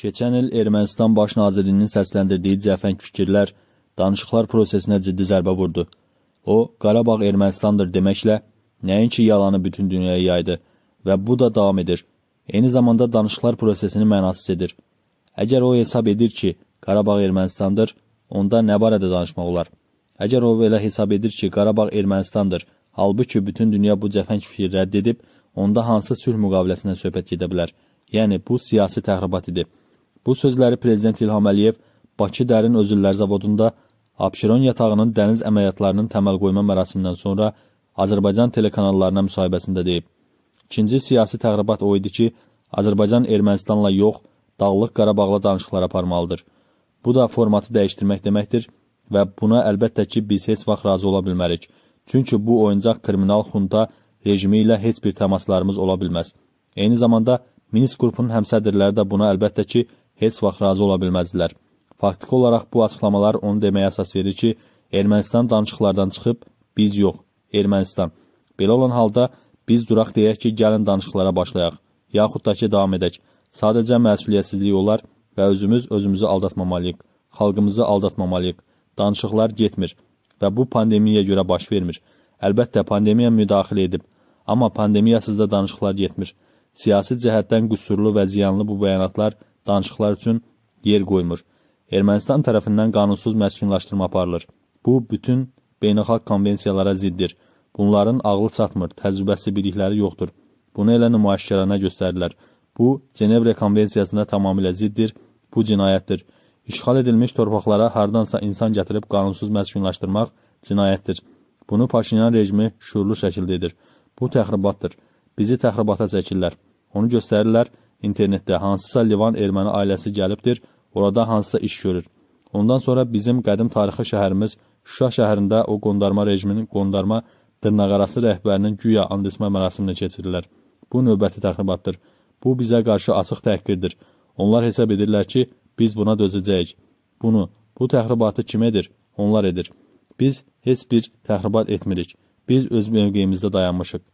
Keçən il Ermənistan Baş Nazirinin səsləndirdiyi cəfəng fikirlər danışıqlar prosesinə ciddi zərbə vurdu. O, Qarabağ Ermənistandır deməklə nəinki yalanı bütün dünyaya yaydı və bu da davam edir. Eyni zamanda danışıqlar prosesini mənasız edir. Əgər o hesab edir ki, Qarabağ Ermənistandır, onda nə barədə danışmaq olar? Əgər o belə hesab edir ki, Qarabağ Ermənistandır, halbuki bütün dünya bu cəfəng fikri rədd edib, onda hansı sülh müqaviləsinə söhbət gedə bilər? Yəni bu siyasi təxribat idi. Bu sözləri prezident İlham Əliyev Bakı Dərin Özüllər zavodunda Abşeron yatağının dəniz əməliyyatlarının təməl qoyma mərasimindən sonra Azərbaycan telekanallarına müsahibəsində deyib. İkinci siyasi təqribat o idi ki, Azərbaycan Ermənistanla yox, Dağlıq Qarabağla danışıqlar aparmalıdır. Bu da formatı dəyişdirmək deməkdir və buna əlbəttə ki, biz heç vaxt razı ola bilmərik. Çünki bu oyuncaq kriminal xunta rejimi ilə heç bir təmaslarımız ola bilməz. Eyni zamanda Minsk qrupunun həmsədirləri də buna əlbəttə ki, heç vaxt razı ola bilməzdilər. Faktiki olaraq bu açıqlamalar onu deməyə əsas verir ki, Ermənistan danışıqlardan çıxıb, biz yox, Ermənistan. Belə olan halda biz duraq deyək ki, gəlin danışıqlara başlayaq, yaxud da ki, davam edək. Sadəcə məsuliyyətsizlik olar və özümüz özümüzü aldatmamalıyıq, xalqımızı aldatmamalıyıq. Danışıqlar getmir və bu pandemiyaya görə baş vermir. Əlbəttə, pandemiya müdaxilə edib, amma pandemiyasızda danışıqlar getmir. Siyasi cəhətdən qüsurlu və ziyanlı bu bəyanatlar danışıqlar üçün yer qoymur. Ermənistan tərəfindən qanunsuz məskunlaşdırma aparılır. Bu bütün beynəlxalq konvensiyalara ziddir. Bunların ağlı çatmır, təcrübəsi bilikləri yoxdur. Bunu elə nümayişkarana göstərdilər. Bu, Cenevre konvensiyasında tamamilə ziddir. Bu cinayətdir. İşğal edilmiş torpaqlara hardansa insan gətirib qanunsuz məskunlaşdırmaq cinayətdir. Bunu Paşinyan rejimi şuurlu şəkildə edir. Bu təxribatdır. Bizi təxribata çəkirlər. Onu göstərirlər internetdə hansısa Livan erməni ailəsi gəlibdir, orada hansısa iş görür. Ondan sonra bizim qədim tarixi şəhərimiz Şuşa şəhərində o qondarma rejiminin qondarma dırnaqarası rəhbərinin güya andismə mərasiminə keçirirlər. Bu növbəti təxribatdır. Bu bizə qarşı açıq təhqirdir. Onlar hesab edirlər ki, biz buna dözəcəyik. Bunu, bu təxribatı kim edir? Onlar edir. Biz heç bir təxribat etmirik. Biz öz mövqeyimizdə dayanmışıq.